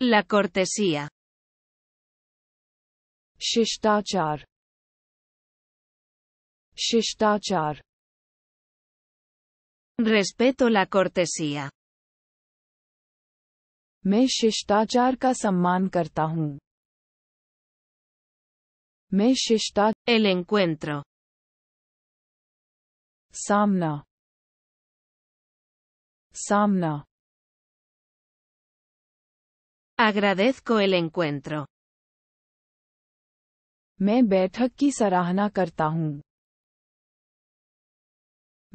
La cortesía. Shishtachar. Shishtachar. Respeto la cortesía. Me shishtachar ka samman karta El encuentro. Samna. Samna. Agradezco el encuentro. मैं बैठक की सराहना करता हूँ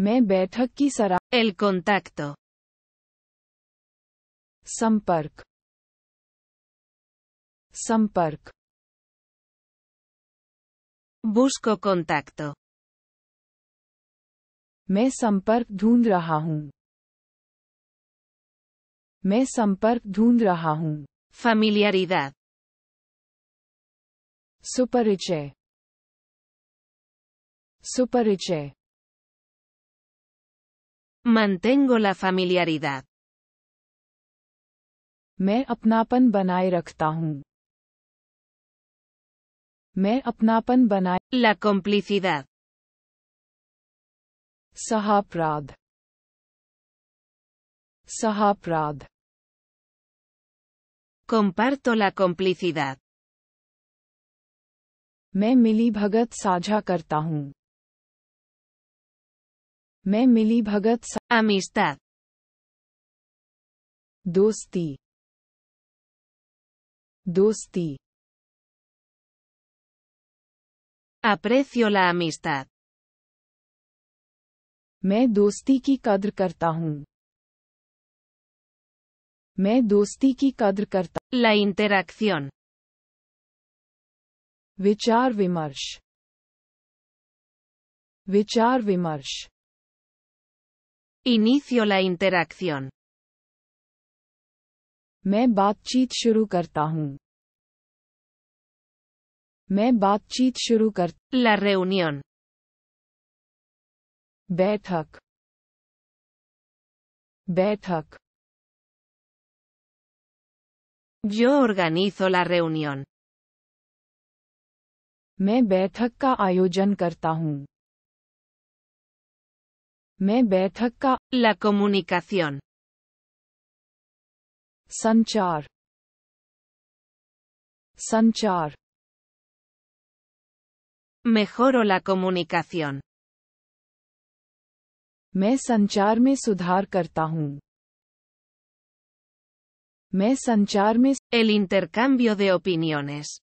मैं बैठक की सराह El contacto. संपर्क संपर्क Busco contacto. मैं संपर्क ढूंढ रहा हूँ मैं संपर्क ढूंढ रहा हूँ Familiaridad. Suparichय. Suparichय. Mantengo la familiaridad. मैं अपनापन बनाए रखता हूँ मैं अपनापन बनाए La complicidad. सहापराध सहापराध Comparto la complicidad. मैं मिली भगत साझा करता Me mili bhagat sa Amistad. Dosti. Dosti. Aprecio la amistad. Me dosti ki kadr करता हूँ मैं दोस्ती की कद्र करता लाइन interacción. विचार विमर्श विचार विमर्श इनिशियो la interacción. मैं बातचीत शुरू करता हूँ मैं बातचीत शुरू कर ला रेउनियन बैठक बैठक Yo organizo la reunión. Me bethaka Ayujan cartahun. Me bethaka la comunicación. Sanchar. Sanchar. Mejoro la comunicación. Me sanchar me sudhar karta Mes संचार el intercambio de opiniones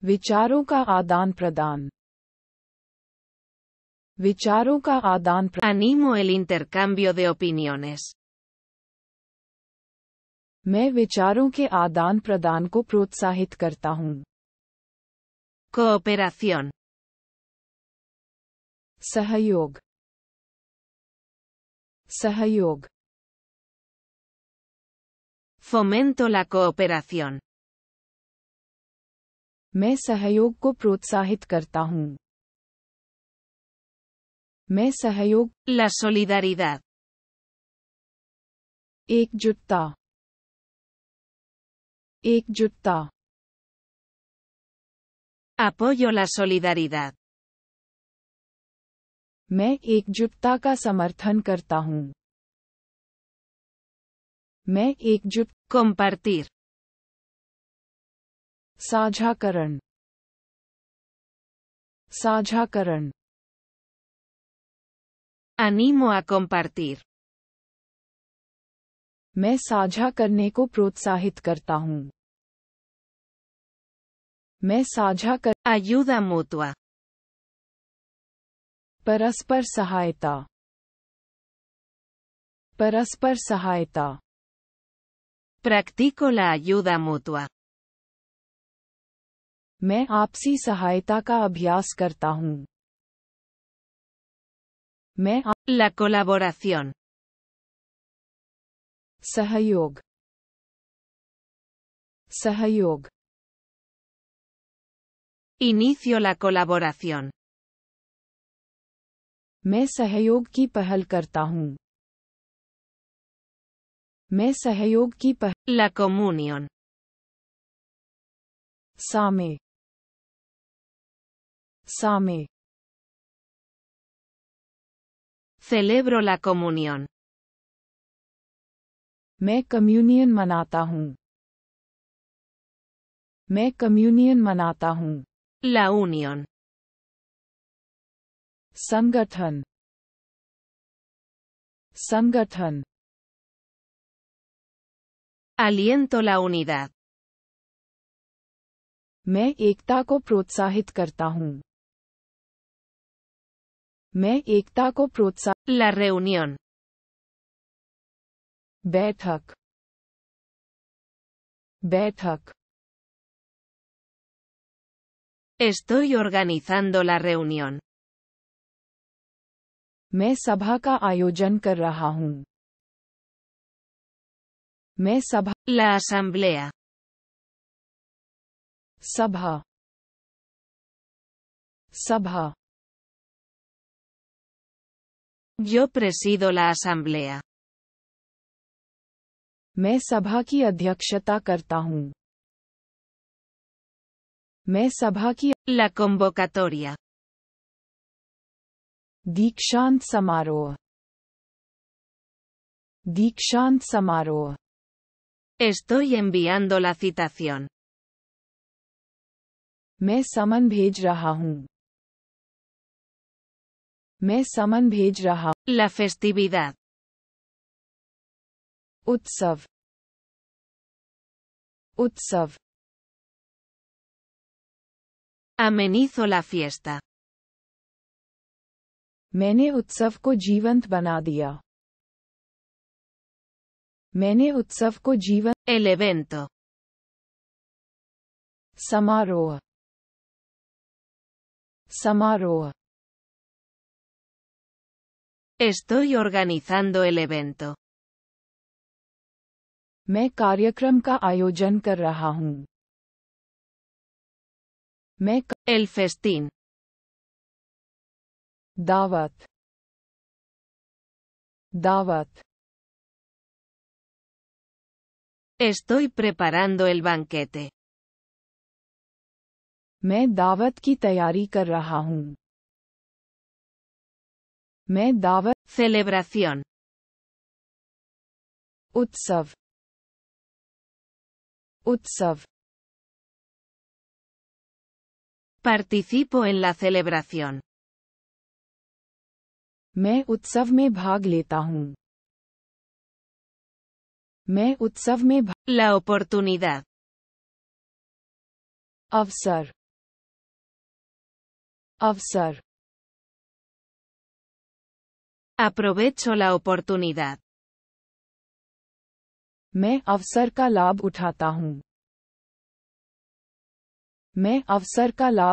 Vicharo ka adan pradan. Vicharo ka adan pradan. animo el intercambio de opiniones मैं विचारों के आदान प्रदान को प्रोत्साहित करता हूँ कोऑपरेशन सहयोग सहयोग फॉमेंटो ला कोऑपरेशन मैं सहयोग को प्रोत्साहित करता हूँ मैं सहयोग ला सोलिडारिडad एकजुटता एकजुटता Apoyo la solidaridad. मैं एकजुटता का समर्थन करता हूँ मैं एकजुट compartir साझाकरण साझाकरण अनिमो आ compartir मैं साझा करने को प्रोत्साहित करता हूँ मैं साझा कर ayuda मोतवा परस्पर सहायता परस्पर सहायता प्रैक्टिको ला ayuda mutua. मैं आपसी सहायता का अभ्यास करता हूँ मैं आप... La colaboración. सहयोग सहयोग Inicio la colaboración. मैं सहयोग की पहल करता हूँ मैं सहयोग की पह La सामे सामे सेलेब्रो la मैं कम्युनियन मनाता हूँ मैं कम्युनियन मनाता हूँ La unión. संगठन संगठन Aliento la unidad. मैं एकता को प्रोत्साहित करता हूँ मैं एकता को प्रोत्साहित La reunión. बैठक बैठक Estoy organizando la reunión. मैं सभा का आयोजन कर रहा हूँ मैं सभा ला असेंबलिया सभा सभा यो प्रेसिडो ला असेंबलिया मैं सभा की अध्यक्षता करता हूँ मैं सभा की ला कोम्बोकातोरिया दीक्षांत समारोह दीक्षांत समारोह Estoy enviando la citación. Me saman bhej Me saman bhej La festividad. Utsav. Utsav. Amenizo la fiesta. Mene utsav ko jivant banadia. मैंने उत्सव को जीवन एलेवेंथ समारोह समारोह Estoy organizando el evento. Me karyakram ka ayojan kar raha हूँ Me El festín. Davat. Davat. Estoy preparando el banquete. Me दावत की तैयारी कर रहा celebración Utsav. Utsav. participo en la celebración Me utsav me भाग मैं उत्सव में La oportunidad. अवसर अवसर Aprovecho la oportunidad. मैं अवसर का लाभ उठाता हूँ मैं अवसर का लाभ